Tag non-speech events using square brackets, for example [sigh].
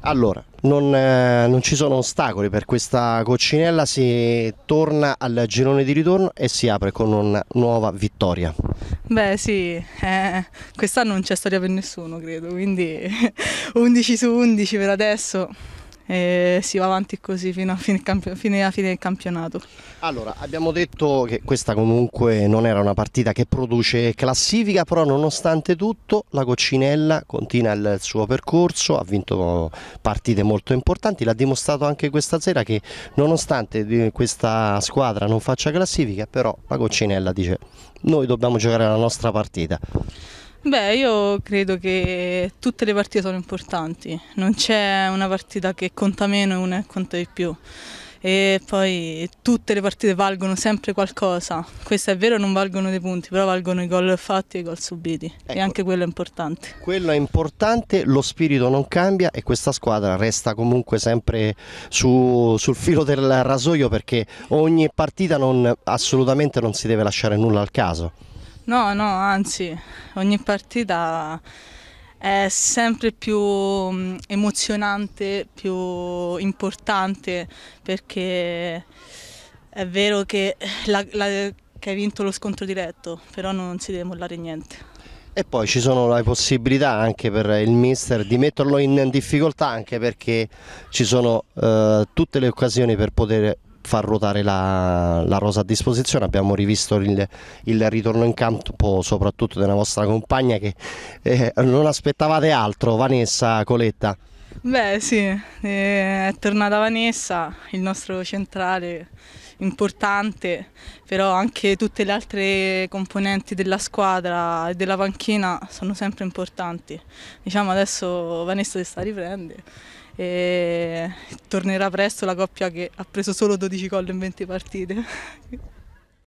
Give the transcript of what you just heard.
Allora, non, eh, non, ci sono ostacoli per questa coccinella, si torna al girone di ritorno e si apre con una nuova vittoria. Beh sì, eh, quest'anno non c'è storia per nessuno credo, quindi 11 [laughs] su 11 per adesso e si va avanti così fino, fine camp- fine del campionato. Allora, abbiamo detto che questa comunque non era una partita che produce classifica, però nonostante tutto la Coccinella continua il suo percorso, ha vinto partite molto importanti, l'ha dimostrato anche questa sera che nonostante eh, questa squadra non faccia classifica, però la Coccinella dice noi dobbiamo giocare la nostra partita. Beh, io credo che tutte le partite sono importanti, non c'è una partita che conta meno e una che conta di più. E poi tutte le partite valgono sempre qualcosa. Questo è vero, non valgono dei punti, però valgono i gol fatti e i gol subiti. Ecco. E anche quello è importante. Quello è importante, lo spirito non cambia e questa squadra resta comunque sempre su, sul filo del rasoio perché ogni partita non, assolutamente non si deve lasciare nulla al caso. No, no, anzi, ogni partita è sempre più mm, emozionante, più importante perché è vero che, la, la, che hai vinto lo scontro diretto, però non si deve mollare niente. E poi ci sono le possibilità anche per il mister di metterlo in difficoltà anche perché ci sono eh, tutte le occasioni per poter far ruotare la, la rosa a disposizione. Abbiamo rivisto il, il, ritorno in campo soprattutto della vostra compagna che eh, non aspettavate altro, Vanessa Coletta. Beh sì, eh, è tornata Vanessa, il nostro centrale importante, però anche tutte le altre componenti della squadra e della panchina sono sempre importanti. Diciamo adesso Vanessa si sta riprendendo e tornerà presto la coppia che ha preso solo 12 gol in 20 partite.